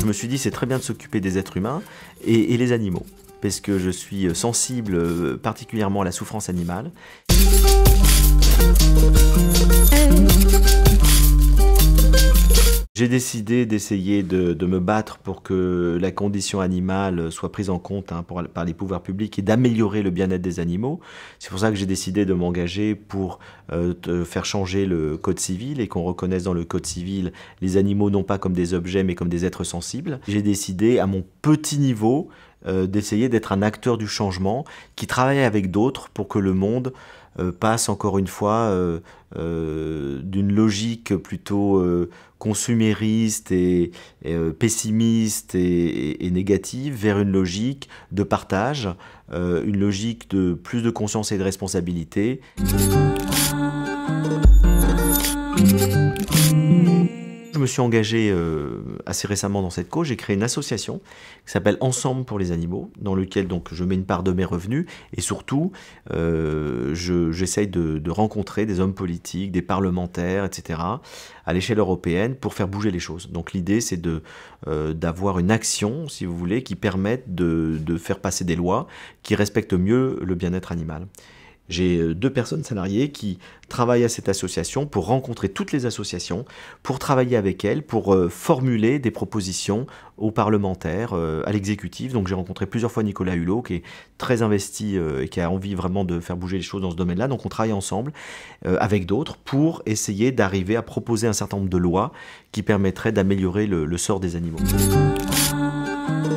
Je me suis dit, c'est très bien de s'occuper des êtres humains et, les animaux, parce que je suis sensible euh, particulièrement à la souffrance animale. J'ai décidé d'essayer de, me battre pour que la condition animale soit prise en compte hein, par les pouvoirs publics et d'améliorer le bien-être des animaux. C'est pour ça que j'ai décidé de m'engager pour euh, faire changer le code civil et qu'on reconnaisse dans le code civil les animaux non pas comme des objets mais comme des êtres sensibles. J'ai décidé à mon petit niveau euh, d'essayer d'être un acteur du changement qui travaille avec d'autres pour que le monde euh, passe encore une fois euh, euh, d'une logique plutôt consumériste et, pessimiste et, négative vers une logique de partage, une logique de plus de conscience et de responsabilité. Je me suis engagé euh, assez récemment dans cette cause. J'ai créé une association qui s'appelle Ensemble pour les animaux, dans lequel donc je mets une part de mes revenus et surtout euh, j'essaye de, rencontrer des hommes politiques, des parlementaires, etc. à l'échelle européenne pour faire bouger les choses. Donc l'idée c'est de euh, d'avoir une action, si vous voulez, qui permette de, de faire passer des lois qui respectent mieux le bien-être animal. J'ai euh, deux personnes salariées qui travaillent à cette association pour rencontrer toutes les associations, pour travailler avec elles, pour euh, formuler des propositions aux parlementaires, euh, à l'exécutif. Donc j'ai rencontré plusieurs fois Nicolas Hulot qui est très investi et qui a envie vraiment de faire bouger les choses dans ce domaine-là. Donc on travaille ensemble avec d'autres pour essayer d'arriver à proposer un certain nombre de lois qui permettraient d'améliorer le sort des animaux. Ah.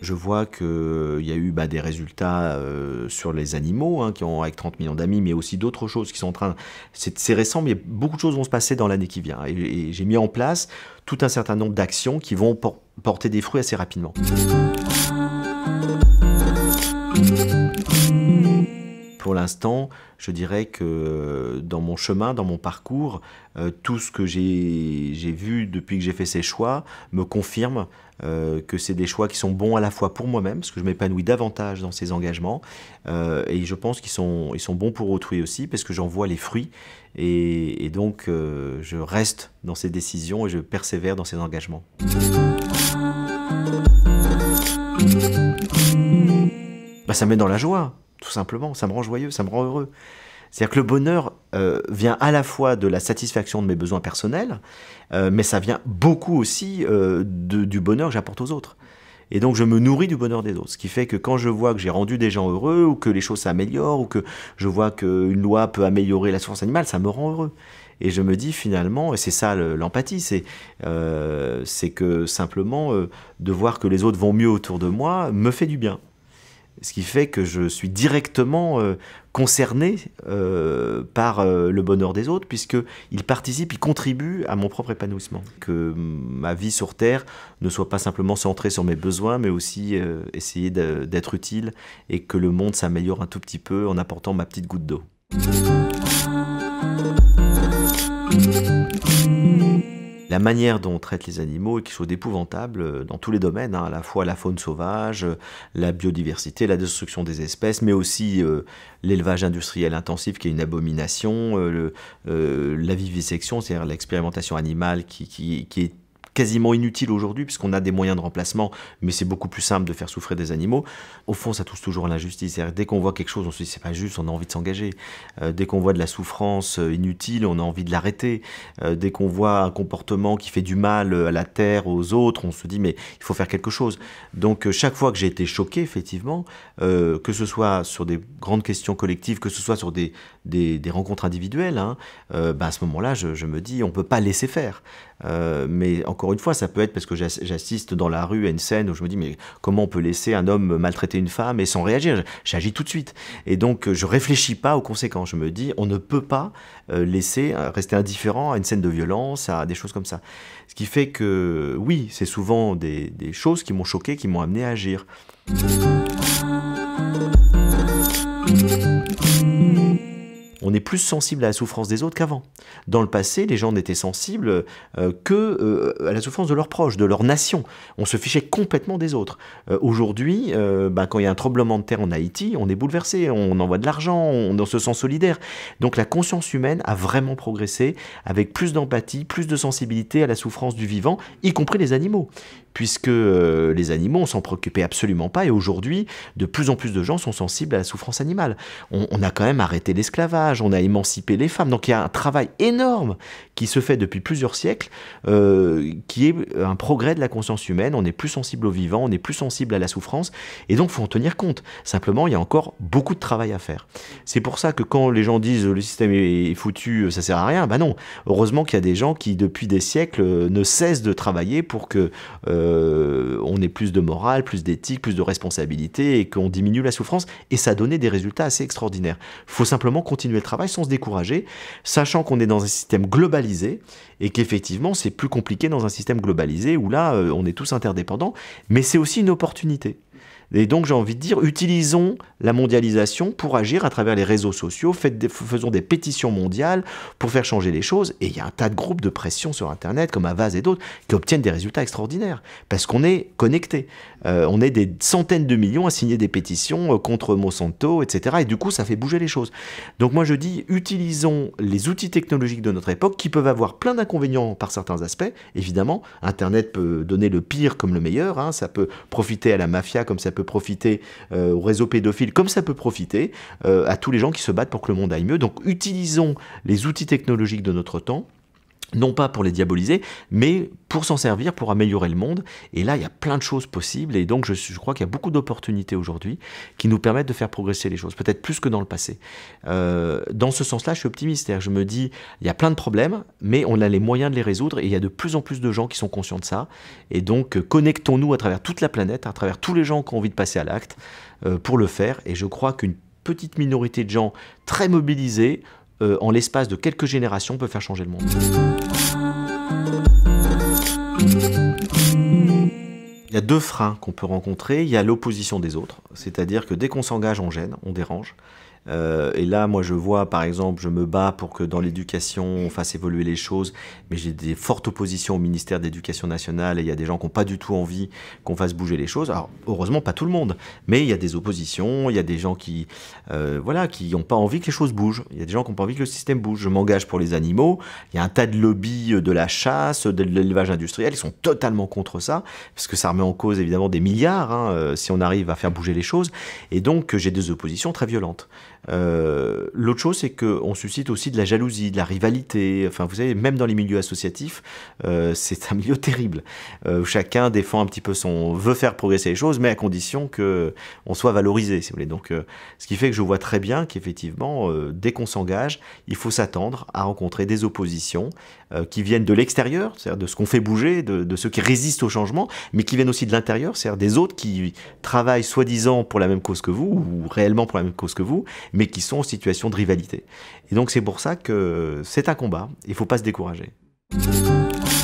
Je vois qu'il euh, y a eu bah, des résultats euh, sur les animaux, hein, qui ont avec 30 millions d'amis, mais aussi d'autres choses qui sont en train... C'est récent, mais beaucoup de choses vont se passer dans l'année qui vient. Et, j'ai mis en place tout un certain nombre d'actions qui vont porter des fruits assez rapidement. pour l'instant, je dirais que euh, dans mon chemin, dans mon parcours, euh, tout ce que j'ai vu depuis que j'ai fait ces choix me confirme euh, que c'est des choix qui sont bons à la fois pour moi-même, parce que je m'épanouis davantage dans ces engagements, euh, et je pense qu'ils sont, ils sont bons pour autrui aussi, parce que j'en vois les fruits, et, donc je reste dans ces décisions et je persévère dans ces engagements. Bah, ça met dans la joie tout simplement. Ça me rend joyeux, ça me rend heureux. C'est-à-dire que le bonheur euh, vient à la fois de la satisfaction de mes besoins personnels, euh, mais ça vient beaucoup aussi euh, du bonheur que j'apporte aux autres. Et donc je me nourris du bonheur des autres, ce qui fait que quand je vois que j'ai rendu des gens heureux, ou que les choses s'améliorent, ou que je vois qu'une loi peut améliorer la souffrance animale, ça me rend heureux. Et je me dis finalement, et c'est ça l'empathie, c'est que simplement de voir que les autres vont mieux autour de moi me fait du bien ce qui fait que je suis directement euh, concerné euh, par euh, le bonheur des autres, puisqu'ils participent, ils contribuent à mon propre épanouissement. Que ma vie sur Terre ne soit pas simplement centrée sur mes besoins, mais aussi essayer d'être utile et que le monde s'améliore un tout petit peu en apportant ma petite goutte d'eau. Ah, la manière dont on traite les animaux est quelque chose d'épouvantable euh, dans tous les domaines, hein, à la fois la faune sauvage, euh, la biodiversité, la destruction des espèces, mais aussi euh, l'élevage industriel intensif qui est une abomination, la vivisection, c'est-à-dire l'expérimentation animale qui est quasiment inutile aujourd'hui puisqu'on a des moyens de remplacement, mais c'est beaucoup plus simple de faire souffrir des animaux. Au fond, ça touche toujours à l'injustice. Dès qu'on voit quelque chose, on se dit c'est pas juste, on a envie de s'engager. Euh, dès qu'on voit de la souffrance euh, inutile, on a envie de l'arrêter. Euh, dès qu'on voit un comportement qui fait du mal à la terre, aux autres, on se dit mais il faut faire quelque chose. Donc chaque fois que j'ai été choqué, effectivement, que ce soit sur des grandes questions collectives, que ce soit sur des des, rencontres individuelles, hein, euh, bah, à ce moment-là, je, me dis, on ne peut pas laisser faire. Euh, mais encore une fois, ça peut être parce que j'assiste dans la rue à une scène où je me dis, mais comment on peut laisser un homme maltraiter une femme et sans réagir J'agis tout de suite. Et donc, je ne réfléchis pas aux conséquences. Je me dis, on ne peut pas euh, laisser rester indifférent à une scène de violence, à des choses comme ça. Ce qui fait que, oui, c'est souvent des, choses qui m'ont choqué, qui m'ont amené à agir. Ah, on est plus sensible à la souffrance des autres qu'avant. Dans le passé, les gens n'étaient sensibles euh, que euh, à la souffrance de leurs proches, de leur nation. On se fichait complètement des autres. Euh, aujourd'hui, ben, quand il y a un tremblement de terre en Haïti, on est bouleversé, on envoie de l'argent, on, on se sent solidaire. Donc la conscience humaine a vraiment progressé avec plus d'empathie, plus de sensibilité à la souffrance du vivant, y compris les animaux puisque euh, les animaux, on s'en préoccupait absolument pas, et aujourd'hui, de plus en plus de gens sont sensibles à la souffrance animale. On, a quand même arrêté l'esclavage, on a émancipé les femmes, donc il y a un travail énorme qui se fait depuis plusieurs siècles, euh, qui est un progrès de la conscience humaine, on est plus sensible au vivant, on est plus sensible à la souffrance, et donc faut en tenir compte. Simplement, il y a encore beaucoup de travail à faire. C'est pour ça que quand les gens disent le système est foutu, euh, ça sert à rien, ben non. Heureusement qu'il y a des gens qui, depuis des siècles, ne cessent de travailler pour que... Euh, on ait plus de morale, plus d'éthique, plus de responsabilité et qu'on diminue la souffrance. Et ça donné des résultats assez extraordinaires. Il faut simplement continuer le travail sans se décourager, sachant qu'on est dans un système globalisé et qu'effectivement c'est plus compliqué dans un système globalisé où là euh, on est tous interdépendants, mais c'est aussi une opportunité. Et donc j'ai envie de dire, utilisons la mondialisation pour agir à travers les réseaux sociaux, des, faisons des pétitions mondiales pour faire changer les choses. Et il y a un tas de groupes de pression sur Internet, comme Avaz et d'autres, qui obtiennent des résultats extraordinaires, parce qu'on est connecté. Euh, on est des centaines de millions à signer des pétitions euh, contre Monsanto, etc. Et du coup, ça fait bouger les choses. Donc moi je dis, utilisons les outils technologiques de notre époque qui peuvent avoir plein d'inconvénients par certains aspects. Évidemment, Internet peut donner le pire comme le meilleur, hein. ça peut profiter à la mafia comme ça peut profiter euh, au réseau pédophile, comme ça peut profiter euh, à tous les gens qui se battent pour que le monde aille mieux. Donc utilisons les outils technologiques de notre temps non pas pour les diaboliser, mais pour s'en servir, pour améliorer le monde. Et là, il y a plein de choses possibles. Et donc, je, crois qu'il y a beaucoup d'opportunités aujourd'hui qui nous permettent de faire progresser les choses, peut-être plus que dans le passé. Euh, dans ce sens-là, je suis optimiste. Je me dis, il y a plein de problèmes, mais on a les moyens de les résoudre. Et il y a de plus en plus de gens qui sont conscients de ça. Et donc, connectons-nous à travers toute la planète, à travers tous les gens qui ont envie de passer à l'acte euh, pour le faire. Et je crois qu'une petite minorité de gens très mobilisés, euh, en l'espace de quelques générations, peut faire changer le monde. il y a deux freins qu'on peut rencontrer. Il y a l'opposition des autres, c'est-à-dire que dès qu'on s'engage, on gêne, on dérange. Euh, et là, moi, je vois, par exemple, je me bats pour que dans l'éducation, on fasse évoluer les choses, mais j'ai des fortes oppositions au ministère d'Éducation nationale et il y a des gens qui n'ont pas du tout envie qu'on fasse bouger les choses. Alors, heureusement, pas tout le monde, mais il y a des oppositions, il y a des gens qui, euh, voilà, qui n'ont pas envie que les choses bougent. Il y a des gens qui n'ont pas envie que le système bouge. Je m'engage pour les animaux. Il y a un tas de lobbies euh, de la chasse, de l'élevage industriel, ils sont totalement contre ça, parce que ça remet en cause évidemment des milliards hein, si on arrive à faire bouger les choses. Et donc, j'ai des oppositions très violentes. Euh, l'autre chose, c'est qu'on suscite aussi de la jalousie, de la rivalité. Enfin, vous savez, même dans les milieux associatifs, euh, c'est un milieu terrible. Euh, chacun défend un petit peu son, veut faire progresser les choses, mais à condition que on soit valorisé, si vous voulez. Donc, euh, ce qui fait que je vois très bien qu'effectivement, dès qu'on s'engage, il faut s'attendre à rencontrer des oppositions euh, qui viennent de l'extérieur, c'est-à-dire de ce qu'on fait bouger, de, ceux qui résistent au changement, mais qui viennent aussi de l'intérieur, c'est-à-dire des autres qui travaillent soi-disant pour la même cause que vous, ou réellement pour la même cause que vous, mais qui sont en situation de rivalité. Et donc c'est pour ça que c'est un combat, il ne faut pas se décourager.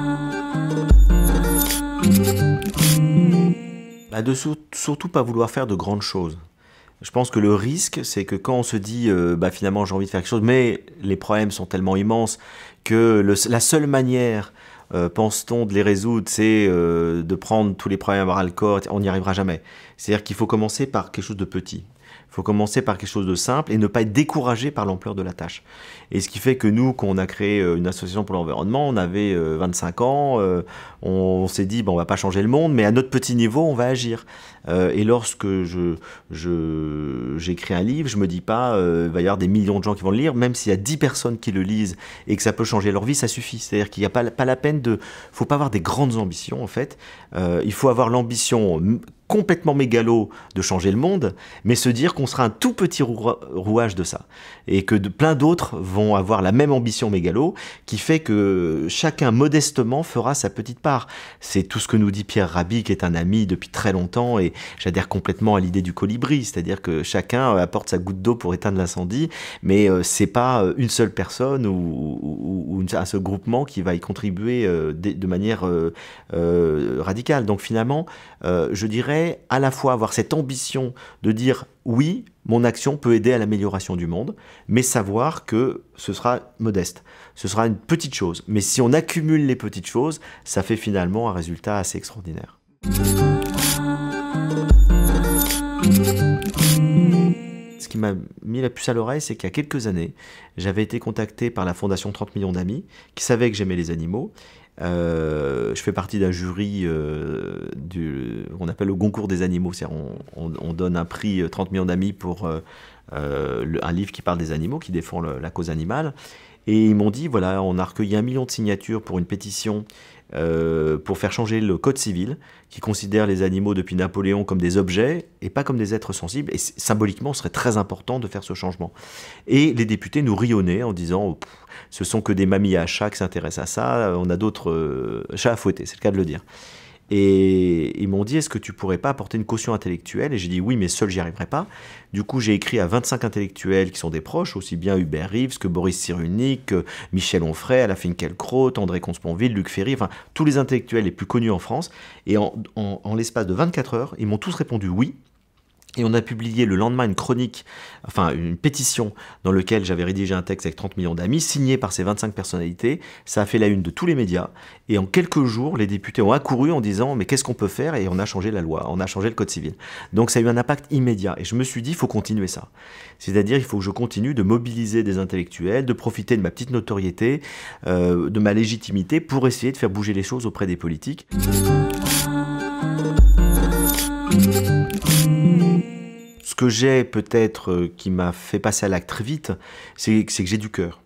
Ah, bah, de surtout pas vouloir faire de grandes choses. Je pense que le risque, c'est que quand on se dit, euh, bah, finalement, j'ai envie de faire quelque chose, mais les problèmes sont tellement immenses que la seule manière, euh, pense-t-on, de les résoudre, c'est euh, de prendre tous les problèmes à bras le corps, on n'y arrivera jamais. C'est-à-dire qu'il faut commencer par quelque chose de petit. Il faut commencer par quelque chose de simple et ne pas être découragé par l'ampleur de la tâche. Et ce qui fait que nous, quand on a créé euh, une association pour l'environnement, on avait 25 euh, ans, euh, on, s'est dit, bon, on va pas changer le monde, mais à notre petit niveau, on va agir. et lorsque j'écris je, j'écris un livre, je me dis pas, il va y avoir des millions de gens qui vont le lire, même s'il y a 10 personnes qui le lisent et que ça peut changer leur vie, ça suffit. C'est-à-dire qu'il n'y a pas, pas la peine de... faut pas avoir des grandes ambitions, en fait. il faut avoir l'ambition complètement mégalo de changer le monde, mais se dire qu'on sera un tout petit rouage de ça. Et que plein d'autres vont avoir la même ambition mégalo, qui fait que chacun modestement fera sa petite part. C'est tout ce que nous dit Pierre Rabhi, qui est un ami depuis très longtemps, et j'adhère complètement à l'idée du colibri, c'est-à-dire que chacun euh, apporte sa goutte d'eau pour éteindre l'incendie, mais euh, c'est pas euh, une seule personne ou, un seul groupement qui va y contribuer de, manière radicale. Donc finalement, je dirais à la fois avoir cette ambition de dire oui, mon action peut aider à l'amélioration du monde, mais savoir que ce sera modeste, ce sera une petite chose. Mais si on accumule les petites choses, ça fait finalement un résultat assez extraordinaire. Ce qui m'a mis la puce à l'oreille, c'est qu'il y a quelques années, j'avais été contacté par la fondation 30 millions d'amis, qui savait que j'aimais les animaux, euh, je fais partie d'un jury euh, du, qu'on appelle le concours des animaux. cest on, donne un prix 30 euh, millions d'amis pour un livre qui parle des animaux, qui défend la cause animale. Et ils m'ont dit, voilà, on a recueilli un million de signatures pour une pétition euh, pour faire changer le code civil qui considère les animaux depuis Napoléon comme des objets et pas comme des êtres sensibles. Et symboliquement, ce serait très important de faire ce changement. Et les députés nous rionnaient en disant oh, ce sont que des mamies à chats qui s'intéressent à ça, on a d'autres euh, chats à fouetter, c'est le cas de le dire. Et ils m'ont dit, est-ce que tu pourrais pas apporter une caution intellectuelle Et j'ai dit, oui, mais seul, j'y arriverai pas. Du coup, j'ai écrit à 25 intellectuels qui sont des proches, aussi bien Hubert Reeves que Boris Cyrulnik, Michel Onfray, Alain Finkielkraut, André Consponville, Luc Ferry, enfin, tous les intellectuels les plus connus en France. Et en l'espace de 24 heures, ils m'ont tous répondu oui. Et on a publié le lendemain une chronique, enfin une pétition dans laquelle j'avais rédigé un texte avec 30 millions d'amis, signé par ces 25 personnalités. Ça a fait la une de tous les médias. Et en quelques jours, les députés ont accouru en disant mais qu'est-ce qu'on peut faire Et on a changé la loi, on a changé le code civil. Donc ça a eu un impact immédiat. Et je me suis dit, il faut continuer ça. C'est-à-dire, il faut que je continue de mobiliser des intellectuels, de profiter de ma petite notoriété, euh, de ma légitimité pour essayer de faire bouger les choses auprès des politiques. j'ai peut-être euh, qui m'a fait passer à l'acte très vite, c'est que j'ai du cœur.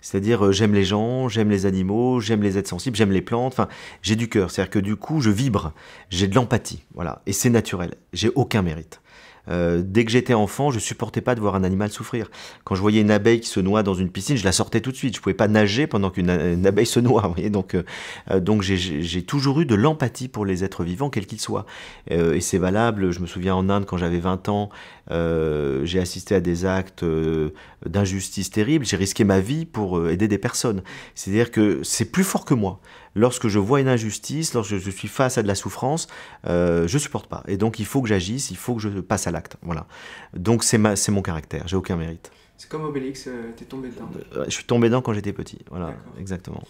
C'est-à-dire, euh, j'aime les gens, j'aime les animaux, j'aime les êtres sensibles, j'aime les plantes. Enfin, j'ai du cœur. C'est-à-dire que du coup, je vibre. J'ai de l'empathie. Voilà. Et c'est naturel. J'ai aucun mérite. Euh, dès que j'étais enfant, je supportais pas de voir un animal souffrir. Quand je voyais une abeille qui se noie dans une piscine, je la sortais tout de suite. Je pouvais pas nager pendant qu'une abeille se noie. donc, euh, euh, j'ai toujours eu de l'empathie pour les êtres vivants, quels qu'ils soient. et c'est valable. Je me souviens en Inde, quand j'avais 20 ans, j'ai assisté à des actes d'injustice terrible, J'ai risqué ma vie pour aider des personnes. C'est-à-dire que c'est plus fort que moi lorsque je vois une injustice, lorsque je suis face à de la souffrance, euh, je supporte pas. Et donc il faut que j'agisse, il faut que je passe à l'acte. Voilà. Donc c'est mon caractère, j'ai aucun mérite. C'est comme Obélix, euh, tu es tombé dedans. Euh, euh, je suis tombé dedans quand j'étais petit, voilà, exactement.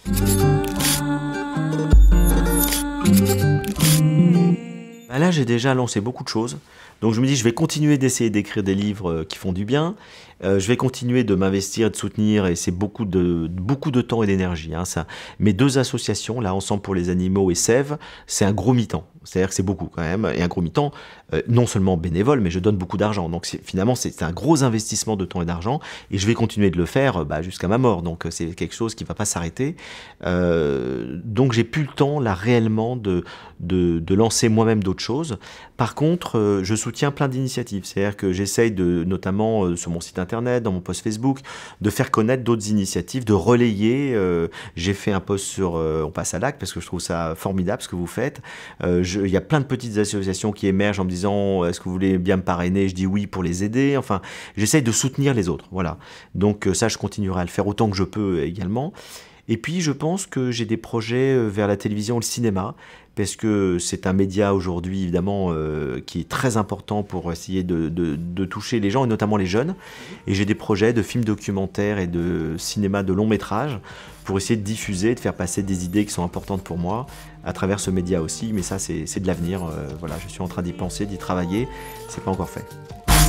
Bah là, j'ai déjà lancé beaucoup de choses. Donc je me dis, je vais continuer d'essayer d'écrire des livres euh, qui font du bien. Euh, je vais continuer de m'investir, de soutenir, et c'est beaucoup de, beaucoup de temps et d'énergie. Hein, ça. Mes deux associations, là, Ensemble pour les animaux et Sève, c'est un gros mi-temps. C'est-à-dire que c'est beaucoup quand même, et un gros mi-temps, euh, non seulement bénévole, mais je donne beaucoup d'argent. Donc finalement, c'est un gros investissement de temps et d'argent, et je vais continuer de le faire bah, jusqu'à ma mort. Donc c'est quelque chose qui ne va pas s'arrêter. Euh, donc j'ai plus le temps, là, réellement, de, de, de lancer moi-même d'autres choses. Par contre, je soutiens soutiens plein d'initiatives. C'est-à-dire que j'essaye de, notamment euh, sur mon site internet, dans mon post Facebook, de faire connaître d'autres initiatives, de relayer. Euh, j'ai fait un post sur euh, On passe à l'acte parce que je trouve ça formidable ce que vous faites. Il y a plein de petites associations qui émergent en me disant Est-ce que vous voulez bien me parrainer Je dis oui pour les aider. Enfin, j'essaye de soutenir les autres. Voilà. Donc ça, je continuerai à le faire autant que je peux également. Et puis je pense que j'ai des projets euh, vers la télévision le cinéma, parce que c'est un média aujourd'hui évidemment euh, qui est très important pour essayer de, toucher les gens et notamment les jeunes. Et j'ai des projets de films documentaires et de cinéma de long métrage pour essayer de diffuser, de faire passer des idées qui sont importantes pour moi à travers ce média aussi. Mais ça c'est de l'avenir. Euh, voilà, je suis en train d'y penser, d'y travailler. C'est pas encore fait.